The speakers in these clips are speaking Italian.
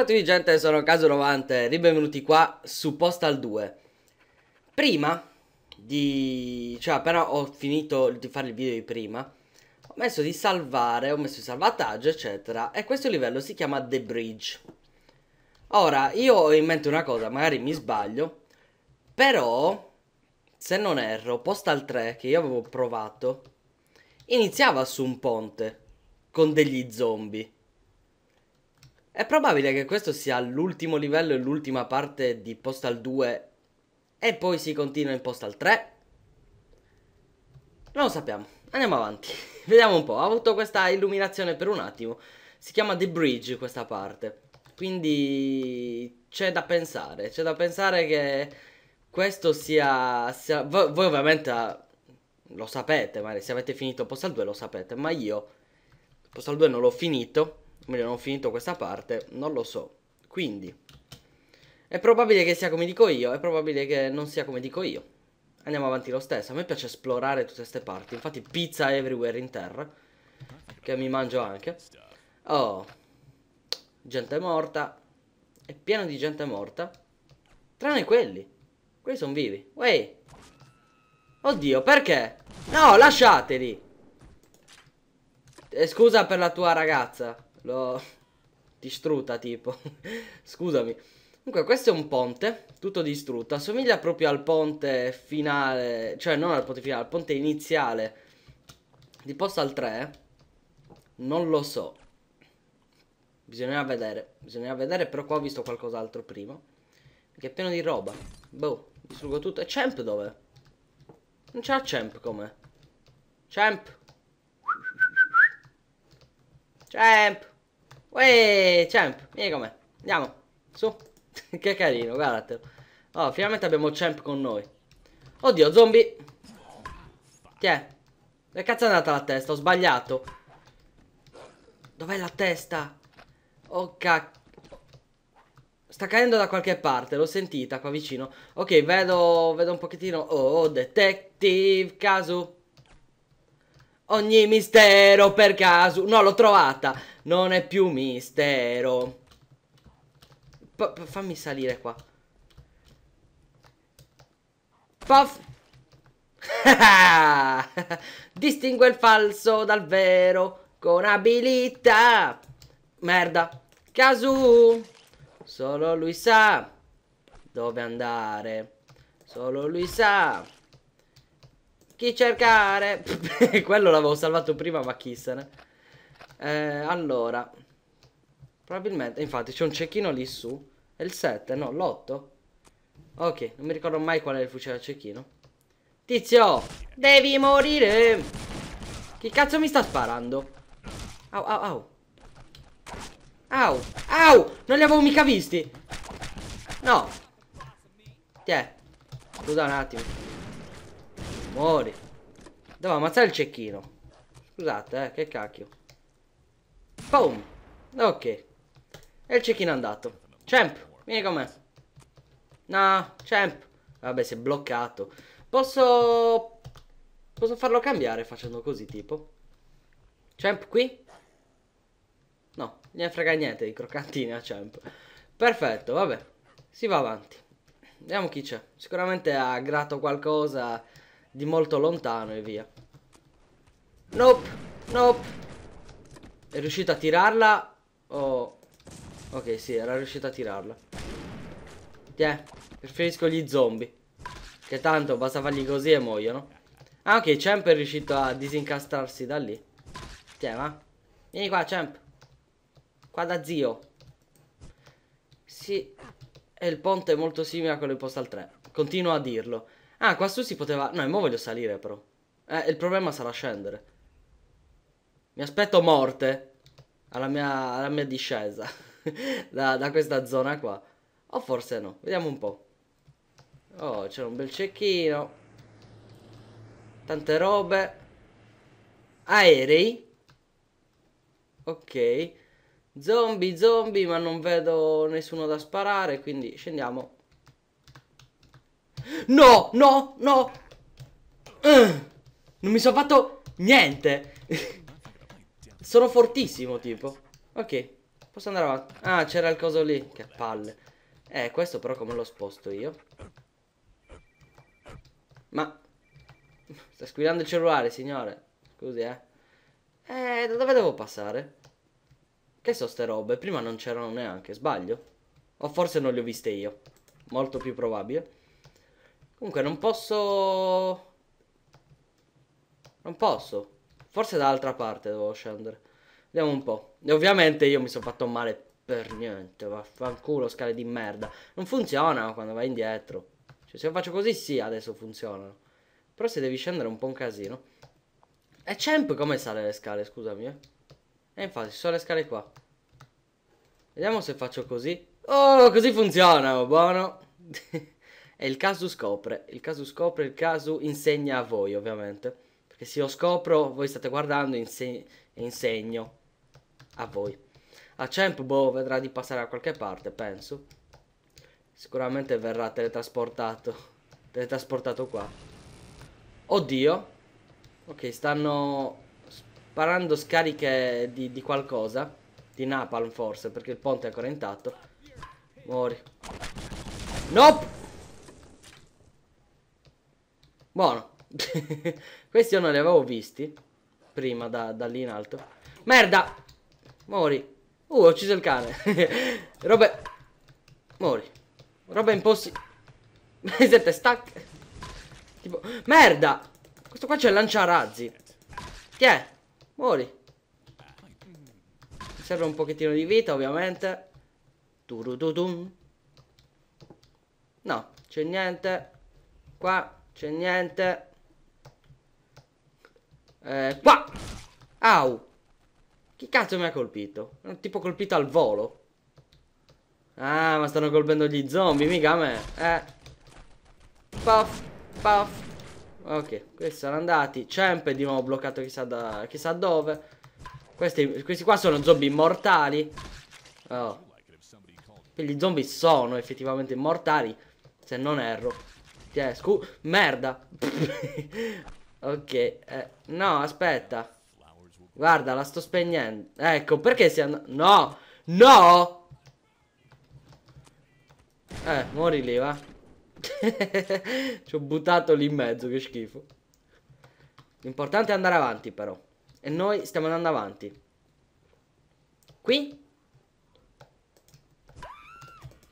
Ciao a tutti gente, sono Caso90 e benvenuti qua su Postal 2 Prima di... cioè appena ho finito di fare il video di prima Ho messo di salvare, ho messo di salvataggio eccetera E questo livello si chiama The Bridge Ora, io ho in mente una cosa, magari mi sbaglio Però, se non erro, Postal 3 che io avevo provato Iniziava su un ponte con degli zombie è probabile che questo sia l'ultimo livello e l'ultima parte di Postal 2 e poi si continua in Postal 3? Non lo sappiamo, andiamo avanti. Vediamo un po', ho avuto questa illuminazione per un attimo. Si chiama The Bridge questa parte, quindi c'è da pensare, c'è da pensare che questo sia... sia... Voi, voi, ovviamente ah, lo sapete, magari se avete finito Postal 2 lo sapete, ma io Postal 2 non l'ho finito quindi non ho finito questa parte, non lo so. Quindi, è probabile che sia come dico io, è probabile che non sia come dico io. Andiamo avanti lo stesso, a me piace esplorare tutte queste parti. Infatti pizza everywhere in terra, che mi mangio anche. Oh, gente morta. È pieno di gente morta. Tranne quelli. Quelli sono vivi. Uè. Oddio, perché? No, lasciateli. Eh, scusa per la tua ragazza. L'ho distrutta tipo. Scusami. Comunque questo è un ponte, tutto distrutto. Assomiglia proprio al ponte finale, cioè non al ponte finale, al ponte iniziale di Postal 3. Non lo so. Bisognerà vedere, bisognerà vedere, però qua ho visto qualcos'altro prima. Che è pieno di roba. Boh, distruggo tutto. E Champ dove? Non c'è Champ come? Champ! Champ! Uè, champ, vieni com'è, Andiamo, su. che carino, guardatelo. Oh, finalmente abbiamo champ con noi. Oddio, zombie. è? Dove cazzo è andata la testa? Ho sbagliato. Dov'è la testa? Oh, cacchio. Sta cadendo da qualche parte, l'ho sentita qua vicino. Ok, vedo, vedo un pochettino. Oh, oh detective, caso. Ogni mistero per caso. No, l'ho trovata. Non è più mistero. P fammi salire qua. Puff. Distingue il falso dal vero con abilità. Merda. Casu. Solo lui sa dove andare. Solo lui sa chi cercare. Quello l'avevo salvato prima, ma chissene. Eh, allora, probabilmente, infatti c'è un cecchino lì su. È il 7, no, l'8. Ok, non mi ricordo mai qual è il fucile al cecchino. Tizio, devi morire. Che cazzo mi sta sparando? Au, au, au. Au, au, non li avevo mica visti. No. Tiè, scusa un attimo. Muori. Devo ammazzare il cecchino. Scusate, eh, che cacchio. Boom. Ok. E il cecchino è andato. Champ, vieni con me. No, champ. Vabbè, si è bloccato. Posso... Posso farlo cambiare facendo così, tipo. Champ qui? No, ne frega niente di croccantini a champ. Perfetto, vabbè. Si va avanti. Vediamo chi c'è. Sicuramente ha aggrato qualcosa di molto lontano e via. Nope, nope. È riuscito a tirarla Oh. Ok, sì, era riuscito a tirarla. Tiè, preferisco gli zombie. Che tanto basta fargli così e muoiono. Ah, ok, Champ è riuscito a disincastrarsi da lì. Tiè, ma. Vieni qua, Champ. Qua da zio. Sì. E il ponte è molto simile a quello imposto al 3. Continuo a dirlo. Ah, qua su si poteva... No, e mo voglio salire, però. Eh, il problema sarà scendere. Mi aspetto morte alla mia, alla mia discesa da, da, questa zona qua. O forse no, vediamo un po'. Oh, c'è un bel cecchino. Tante robe. Aerei. Ok. Zombie, zombie, ma non vedo nessuno da sparare, quindi scendiamo. No, no, no. Uh, non mi sono fatto niente. Sono fortissimo, tipo. Ok, posso andare avanti. Ah, c'era il coso lì. Che palle. Eh, questo però come lo sposto io? Ma... Sta squillando il cellulare, signore. Scusi, eh. Eh, da dove devo passare? Che so ste robe? Prima non c'erano neanche, sbaglio? O forse non le ho viste io. Molto più probabile. Comunque non posso... Non posso. Forse dall'altra parte dovevo scendere. Vediamo un po'. E ovviamente io mi sono fatto male per niente. Vaffanculo, scale di merda. Non funzionano quando vai indietro. Cioè, se faccio così, sì, adesso funzionano. Però se devi scendere è un po' un casino. E Champ come sale le scale, scusami, eh? E infatti, ci sono le scale qua. Vediamo se faccio così. Oh, così funziona, oh, buono. e il caso scopre. Il caso scopre, il caso insegna a voi, ovviamente. Che se io scopro, voi state guardando e inse insegno a voi. A Champ, boh, vedrà di passare da qualche parte, penso. Sicuramente verrà teletrasportato. Teletrasportato qua. Oddio. Ok, stanno sparando scariche di, di qualcosa. Di Napalm forse, perché il ponte è ancora intatto. Muori. Nope! Buono. Questi io non li avevo visti. Prima, da, da lì in alto. Merda! Mori. Uh, ho ucciso il cane. Roba... Mori. Roba impossibile. Siete stack. Tipo... Merda! Questo qua c'è il lanciarazzi. Ti è? Mori. Serve un pochettino di vita, ovviamente. Turududum. No, c'è niente. Qua c'è niente. Eh, qua! Au! Chi cazzo mi ha colpito? tipo colpito al volo. Ah, ma stanno colpendo gli zombie, mica a me. Eh. Puff, puff. Ok, questi sono andati. Champ è di nuovo bloccato chissà, da, chissà dove. Questi, questi qua sono zombie immortali. Oh. Gli zombie sono effettivamente immortali, se non erro. Ti esco. Merda. Ok, eh, no, aspetta. Guarda, la sto spegnendo. Ecco, perché si hanno... No! No! Eh, mori lì, va. Ci ho buttato lì in mezzo, che schifo. L'importante è andare avanti, però. E noi stiamo andando avanti. Qui?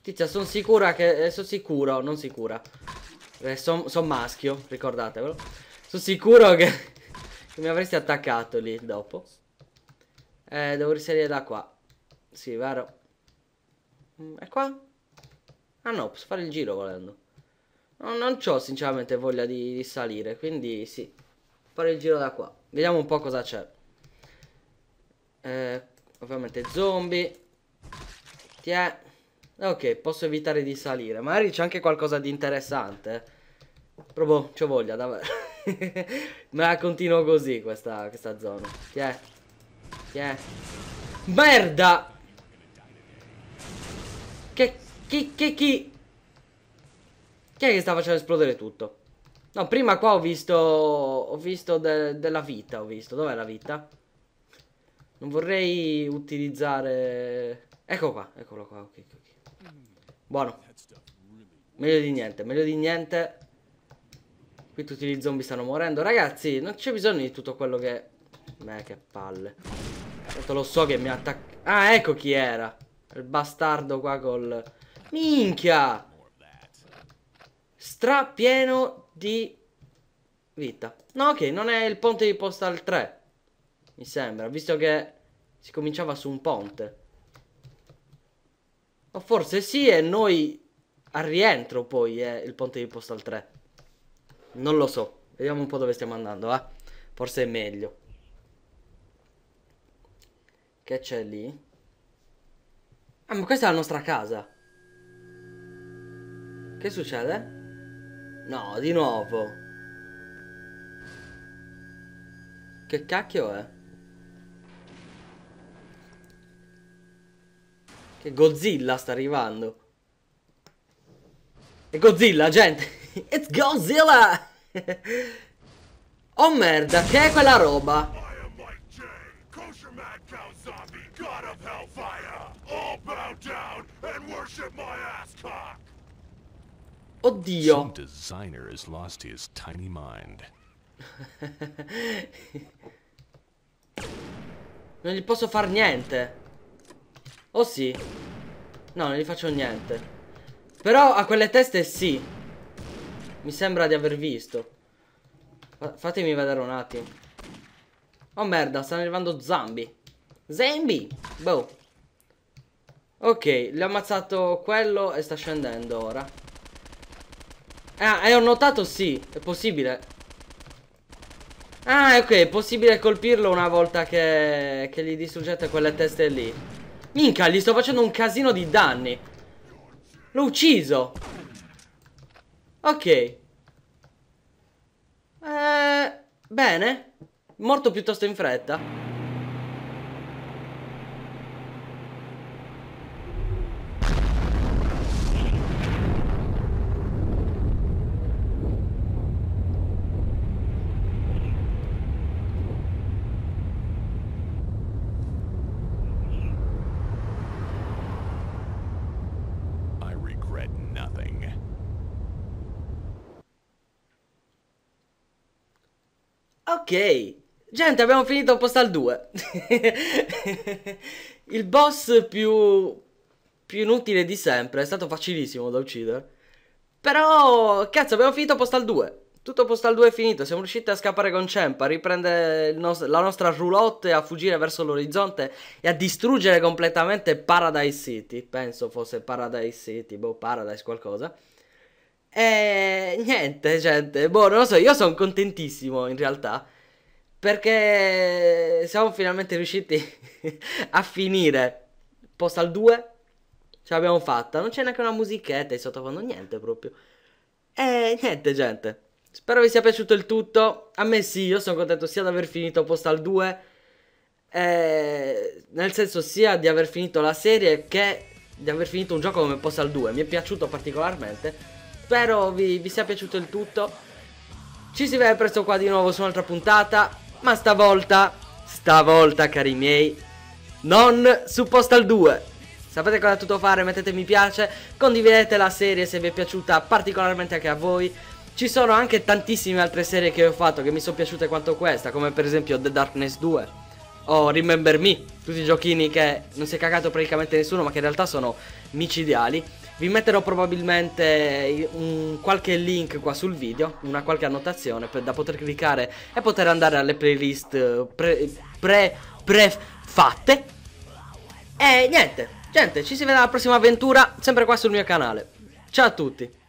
Tizia, sono sicura che... Eh, sono sicuro, non sicura. Eh, sono son maschio, ricordatevelo. Sono sicuro che, che mi avresti attaccato lì dopo. Eh, devo risalire da qua. Sì, vero. Mm, è qua? Ah no, posso fare il giro volendo. No, non ho sinceramente voglia di, di, salire, quindi sì. Fare il giro da qua. Vediamo un po' cosa c'è. Eh, ovviamente zombie. Tiè. Ok, posso evitare di salire. Magari c'è anche qualcosa di interessante. Proprio, c'ho voglia, davvero. Ma continuo così questa, questa zona. Chi è? Chi è? Merda! Che, chi, che, chi? Chi è che sta facendo esplodere tutto? No, prima qua ho visto... Ho visto de, della vita, ho visto. Dov'è la vita? Non vorrei utilizzare... Ecco qua, eccolo qua, ok, ok. Buono. Meglio di niente, meglio di niente. Qui tutti gli zombie stanno morendo. Ragazzi, non c'è bisogno di tutto quello che... Beh, che palle. Tanto lo so che mi ha attaccato Ah, ecco chi era. Il bastardo qua col... Minchia! Strapieno di vita. No, ok, non è il ponte di Postal 3. Mi sembra, visto che si cominciava su un ponte. O forse sì, e noi al rientro poi è il ponte di Postal 3. Non lo so. Vediamo un po' dove stiamo andando, eh. Forse è meglio. Che c'è lì? Ah, ma questa è la nostra casa. Che succede? No, di nuovo. Che cacchio è? Che Godzilla sta arrivando. È Godzilla, gente! It's Godzilla! oh merda, che è quella roba? Oddio. Some designer has lost his tiny mind. non gli posso far niente. Oh sì. No, non gli faccio niente. Però a quelle teste sì. Mi sembra di aver visto. Fatemi vedere un attimo. Oh merda, stanno arrivando zombie. Zambi! Boh. Ok, l'ho ammazzato quello e sta scendendo ora. Ah, e ho notato sì, è possibile. Ah, ok, è possibile colpirlo una volta che, che gli distruggete quelle teste lì. Minca, gli sto facendo un casino di danni. L'ho ucciso. Ok. Eh, bene. Morto piuttosto in fretta. Gente, abbiamo finito Postal 2. Il boss più, più inutile di sempre. È stato facilissimo da uccidere. Però, cazzo, abbiamo finito Postal 2. Tutto Postal 2 è finito, siamo riusciti a scappare con Cempa, a riprendere nos la nostra roulotte, a fuggire verso l'orizzonte e a distruggere completamente Paradise City. Penso fosse Paradise City, boh, Paradise qualcosa. E niente, gente, boh, non lo so, io sono contentissimo in realtà perché siamo finalmente riusciti a finire post al 2 ce l'abbiamo fatta non c'è neanche una musichetta di sottofondo niente proprio e niente gente spero vi sia piaciuto il tutto a me sì io sono contento sia di aver finito post al 2 eh, nel senso sia di aver finito la serie che di aver finito un gioco come post al 2 mi è piaciuto particolarmente spero vi, vi sia piaciuto il tutto ci si vede presto qua di nuovo su un'altra puntata ma stavolta, stavolta cari miei, non su Postal 2. Sapete cosa è tutto fare? Mettete mi piace, condividete la serie se vi è piaciuta particolarmente anche a voi. Ci sono anche tantissime altre serie che ho fatto che mi sono piaciute quanto questa, come per esempio The Darkness 2 o Remember Me, tutti i giochini che non si è cagato praticamente nessuno ma che in realtà sono micidiali. Vi metterò probabilmente un, qualche link qua sul video, una qualche annotazione per, da poter cliccare e poter andare alle playlist eh, pre, pre, prefatte. E niente, gente, ci si vede alla prossima avventura, sempre qua sul mio canale. Ciao a tutti!